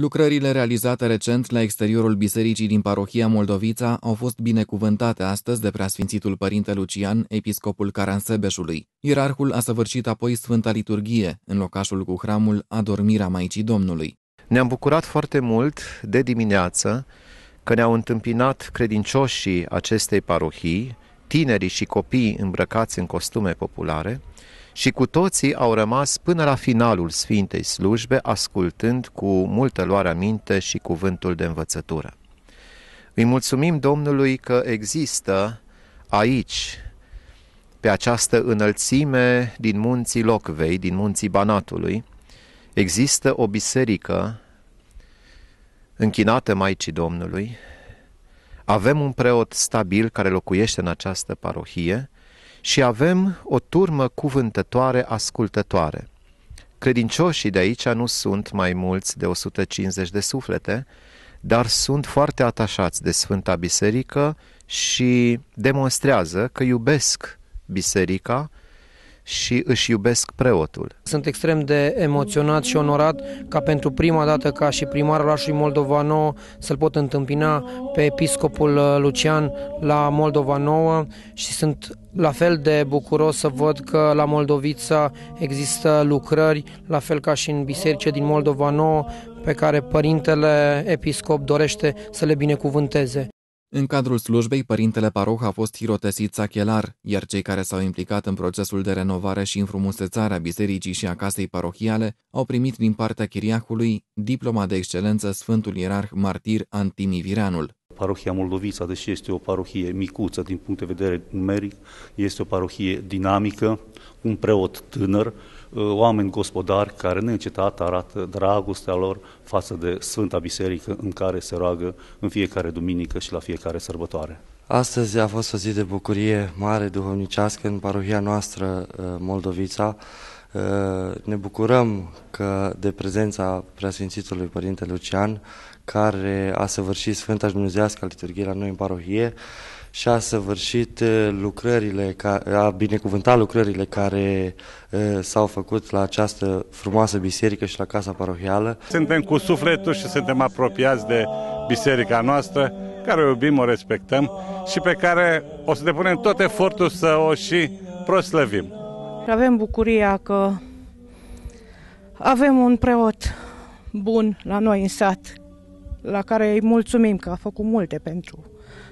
Lucrările realizate recent la exteriorul bisericii din parohia Moldovița au fost binecuvântate astăzi de preasfințitul Părinte Lucian, episcopul Caransebeșului. Ierarhul a săvârșit apoi Sfânta Liturghie, în locașul cu hramul Adormirea Maicii Domnului. Ne-am bucurat foarte mult de dimineață că ne-au întâmpinat credincioșii acestei parohii, tinerii și copiii îmbrăcați în costume populare, și cu toții au rămas până la finalul Sfintei Slujbe, ascultând cu multă luare minte și cuvântul de învățătură. Îi mulțumim Domnului că există aici, pe această înălțime din munții Locvei, din munții Banatului, există o biserică închinată Maicii Domnului, avem un preot stabil care locuiește în această parohie și avem o turmă cuvântătoare ascultătoare. Credincioșii de aici nu sunt mai mulți de 150 de suflete, dar sunt foarte atașați de Sfânta Biserică și demonstrează că iubesc biserica și își iubesc preotul. Sunt extrem de emoționat și onorat ca pentru prima dată ca și primarul orașului Moldova Nouă să-l pot întâmpina pe episcopul uh, Lucian la Moldova Nouă și sunt la fel de bucuros să văd că la Moldovița există lucrări, la fel ca și în biserice din Moldova Nouă, pe care Părintele Episcop dorește să le binecuvânteze. În cadrul slujbei, părintele paroh a fost hirotesit sachelar, iar cei care s-au implicat în procesul de renovare și a bisericii și a casei parohiale au primit din partea chiriacului diploma de excelență Sfântul Ierarh Martir Antimiviranul. Parohia Moldovița, deși este o parohie micuță din punct de vedere numeric, este o parohie dinamică, un preot tânăr, Uh, oameni gospodari care neîncetat arată dragostea lor față de Sfânta Biserică în care se roagă în fiecare duminică și la fiecare sărbătoare. Astăzi a fost o zi de bucurie mare duhovnicească în parohia noastră uh, Moldovița. Uh, ne bucurăm că de prezența preasfințitului Părinte Lucian, care a săvârșit Sfânta Dumnezească a liturghiei la noi în parohie și a săvârșit uh, lucrările, a binecuvântat lucrările care uh, s-au făcut la această frumoasă biserică și la casa parohială. Suntem cu sufletul și suntem apropiați de biserica noastră, care o iubim, o respectăm și pe care o să depunem tot efortul să o și proslăvim. Avem bucuria că avem un preot bun la noi în sat, la care îi mulțumim că a făcut multe pentru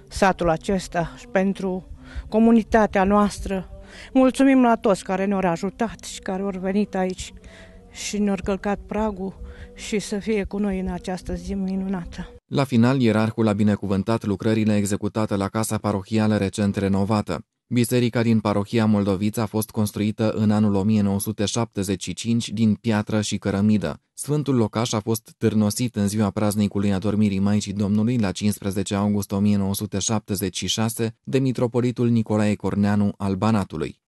satul acesta și pentru comunitatea noastră. Mulțumim la toți care ne-au ajutat și care au venit aici și ne-au călcat pragul și să fie cu noi în această zi minunată. La final, ierarhul a binecuvântat lucrările executate la casa parohială recent renovată. Biserica din parohia Moldovița a fost construită în anul 1975 din piatră și cărămidă. Sfântul locaș a fost târnosit în ziua praznicului adormirii Maicii Domnului la 15 august 1976 de mitropolitul Nicolae Corneanu al Banatului.